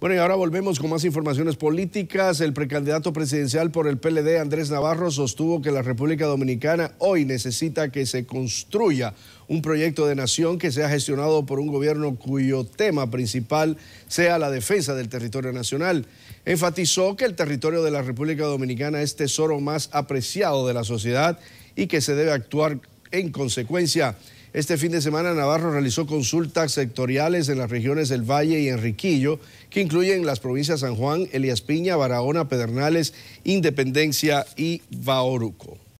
Bueno, y ahora volvemos con más informaciones políticas. El precandidato presidencial por el PLD, Andrés Navarro, sostuvo que la República Dominicana hoy necesita que se construya un proyecto de nación que sea gestionado por un gobierno cuyo tema principal sea la defensa del territorio nacional. Enfatizó que el territorio de la República Dominicana es tesoro más apreciado de la sociedad y que se debe actuar en consecuencia. Este fin de semana Navarro realizó consultas sectoriales en las regiones del Valle y Enriquillo, que incluyen las provincias San Juan, Elias Piña, Barahona, Pedernales, Independencia y Baoruco.